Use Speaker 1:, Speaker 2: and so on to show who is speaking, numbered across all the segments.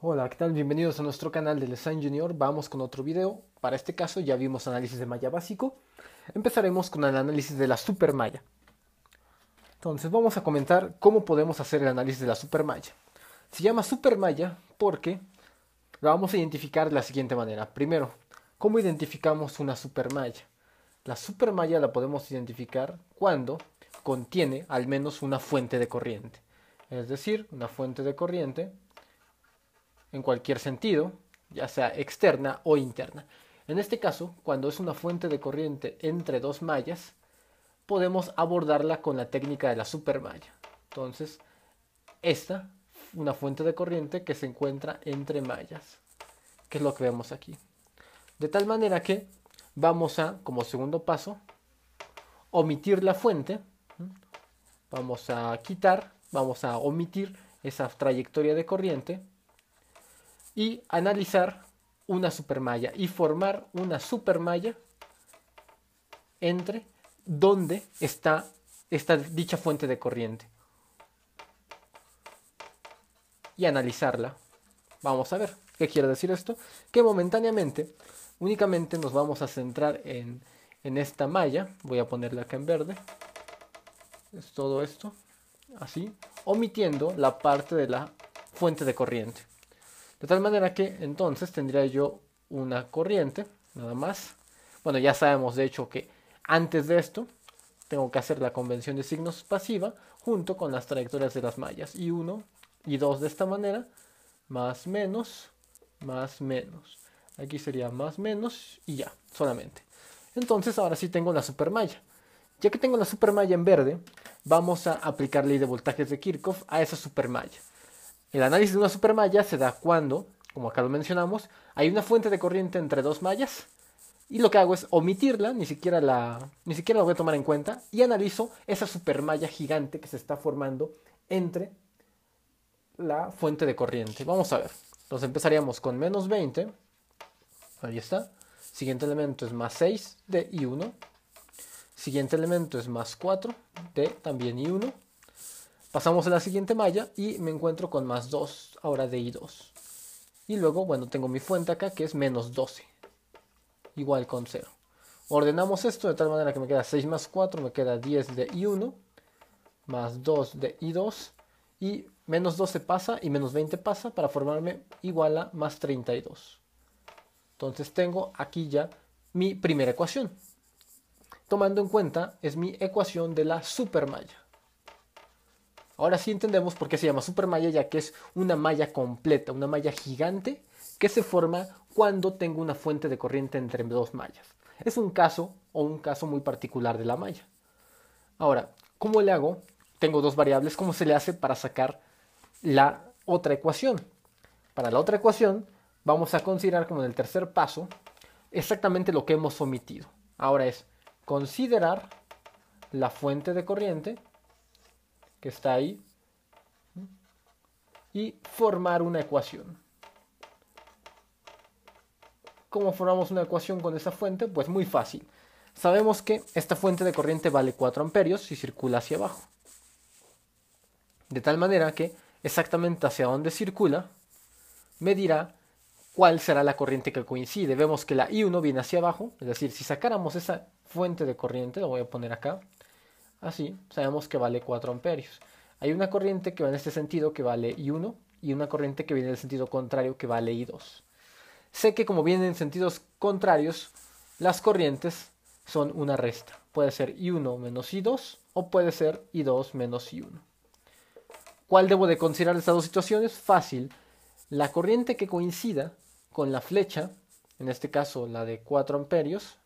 Speaker 1: Hola, ¿qué tal? Bienvenidos a nuestro canal de Design Junior. Vamos con otro video. Para este caso ya vimos análisis de malla básico. Empezaremos con el análisis de la supermalla. Entonces vamos a comentar cómo podemos hacer el análisis de la supermalla. Se llama supermalla porque la vamos a identificar de la siguiente manera. Primero, ¿cómo identificamos una supermalla? La supermalla la podemos identificar cuando contiene al menos una fuente de corriente. Es decir, una fuente de corriente en cualquier sentido, ya sea externa o interna. En este caso, cuando es una fuente de corriente entre dos mallas, podemos abordarla con la técnica de la supermalla. Entonces, esta, una fuente de corriente que se encuentra entre mallas, que es lo que vemos aquí. De tal manera que vamos a, como segundo paso, omitir la fuente. Vamos a quitar, vamos a omitir esa trayectoria de corriente y analizar una supermalla y formar una supermalla entre dónde está esta dicha fuente de corriente y analizarla. Vamos a ver qué quiere decir esto. Que momentáneamente únicamente nos vamos a centrar en, en esta malla. Voy a ponerla acá en verde. Es todo esto. Así. Omitiendo la parte de la fuente de corriente. De tal manera que entonces tendría yo una corriente, nada más. Bueno, ya sabemos de hecho que antes de esto tengo que hacer la convención de signos pasiva junto con las trayectorias de las mallas. Y 1 y 2 de esta manera, más menos, más menos. Aquí sería más menos y ya, solamente. Entonces ahora sí tengo la supermalla. Ya que tengo la supermalla en verde, vamos a aplicar ley de voltajes de Kirchhoff a esa supermalla. El análisis de una supermalla se da cuando, como acá lo mencionamos, hay una fuente de corriente entre dos mallas. Y lo que hago es omitirla, ni siquiera la, ni siquiera la voy a tomar en cuenta, y analizo esa supermalla gigante que se está formando entre la fuente de corriente. Vamos a ver. nos empezaríamos con menos 20. Ahí está. Siguiente elemento es más 6 de I1. Siguiente elemento es más 4 de también I1. Pasamos a la siguiente malla y me encuentro con más 2 ahora de I2. Y luego, bueno, tengo mi fuente acá que es menos 12. Igual con 0. Ordenamos esto de tal manera que me queda 6 más 4, me queda 10 de I1, más 2 de I2, y menos 12 pasa y menos 20 pasa para formarme igual a más 32. Entonces tengo aquí ya mi primera ecuación. Tomando en cuenta, es mi ecuación de la supermalla. Ahora sí entendemos por qué se llama supermalla, ya que es una malla completa, una malla gigante que se forma cuando tengo una fuente de corriente entre dos mallas. Es un caso o un caso muy particular de la malla. Ahora, ¿cómo le hago? Tengo dos variables, ¿cómo se le hace para sacar la otra ecuación? Para la otra ecuación vamos a considerar como en el tercer paso exactamente lo que hemos omitido. Ahora es considerar la fuente de corriente que está ahí y formar una ecuación. ¿Cómo formamos una ecuación con esa fuente? Pues muy fácil. Sabemos que esta fuente de corriente vale 4 amperios y circula hacia abajo. De tal manera que exactamente hacia dónde circula me dirá cuál será la corriente que coincide. Vemos que la I1 viene hacia abajo, es decir, si sacáramos esa fuente de corriente, lo voy a poner acá, Así, sabemos que vale 4 amperios. Hay una corriente que va en este sentido que vale I1 y una corriente que viene en el sentido contrario que vale I2. Sé que como vienen en sentidos contrarios, las corrientes son una resta. Puede ser I1 menos I2 o puede ser I2 menos I1. ¿Cuál debo de considerar de estas dos situaciones? Fácil. La corriente que coincida con la flecha, en este caso la de 4 amperios,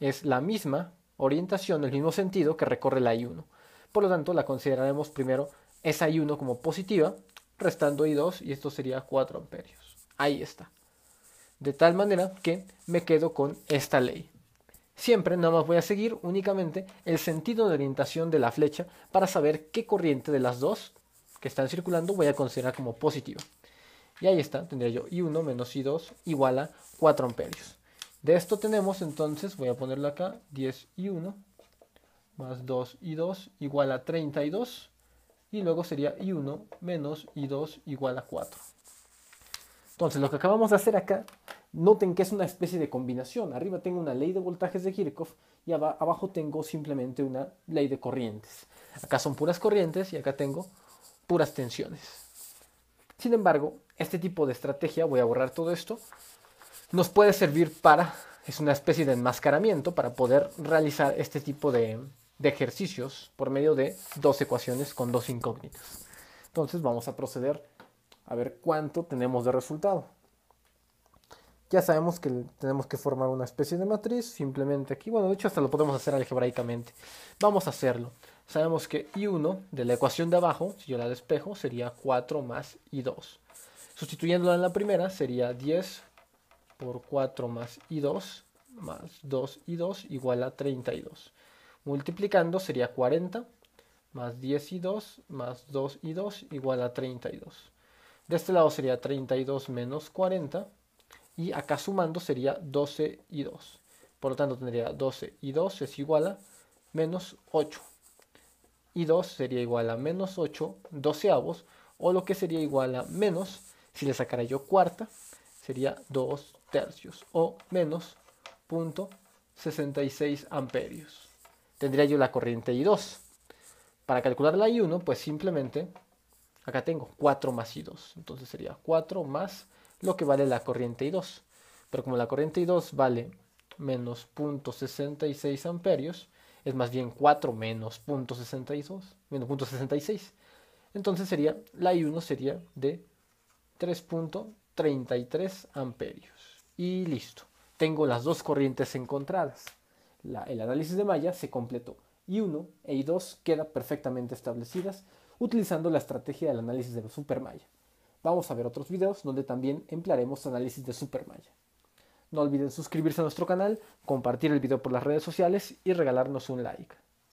Speaker 1: es la misma orientación, el mismo sentido que recorre la I1. Por lo tanto, la consideraremos primero esa I1 como positiva, restando I2 y esto sería 4 amperios. Ahí está. De tal manera que me quedo con esta ley. Siempre nada más voy a seguir únicamente el sentido de orientación de la flecha para saber qué corriente de las dos que están circulando voy a considerar como positiva. Y ahí está, tendría yo I1 menos I2 igual a 4 amperios. De esto tenemos entonces, voy a ponerlo acá, 10 y 1, más 2 y 2 igual a 32, y luego sería y 1 menos I2 igual a 4. Entonces lo que acabamos de hacer acá, noten que es una especie de combinación. Arriba tengo una ley de voltajes de Kirchhoff y abajo tengo simplemente una ley de corrientes. Acá son puras corrientes y acá tengo puras tensiones. Sin embargo, este tipo de estrategia, voy a borrar todo esto, nos puede servir para, es una especie de enmascaramiento para poder realizar este tipo de, ejercicios por medio de dos ecuaciones con dos incógnitas. Entonces vamos a proceder a ver cuánto tenemos de resultado. Ya sabemos que tenemos que formar una especie de matriz, simplemente aquí, bueno, de hecho hasta lo podemos hacer algebraicamente. Vamos a hacerlo. Sabemos que I1 de la ecuación de abajo, si yo la despejo, sería 4 más I2. Sustituyéndola en la primera sería 10 por 4 más I2 más 2 y 2 igual a 32. Multiplicando sería 40 más 10 y 2 más 2 y 2 igual a 32. De este lado sería 32 menos 40 y acá sumando sería 12 y 2. Por lo tanto tendría 12 y 2 es igual a menos 8. Y 2 sería igual a menos 8 doceavos o lo que sería igual a menos, si le sacara yo cuarta, sería 2 tercios o menos 0.66 amperios. Tendría yo la corriente I2. Para calcular la I1, pues simplemente acá tengo 4 más I2. Entonces sería 4 más lo que vale la corriente I2. Pero como la corriente I2 vale menos 0.66 amperios, es más bien 4 menos menos 0.66. Entonces sería, la I1 sería de 3. 33 amperios. Y listo. Tengo las dos corrientes encontradas. el análisis de malla se completó. y 1 e I2 quedan perfectamente establecidas utilizando la estrategia del análisis de supermalla. Vamos a ver otros videos donde también emplearemos análisis de supermalla. No olviden suscribirse a nuestro canal, compartir el video por las redes sociales y regalarnos un like.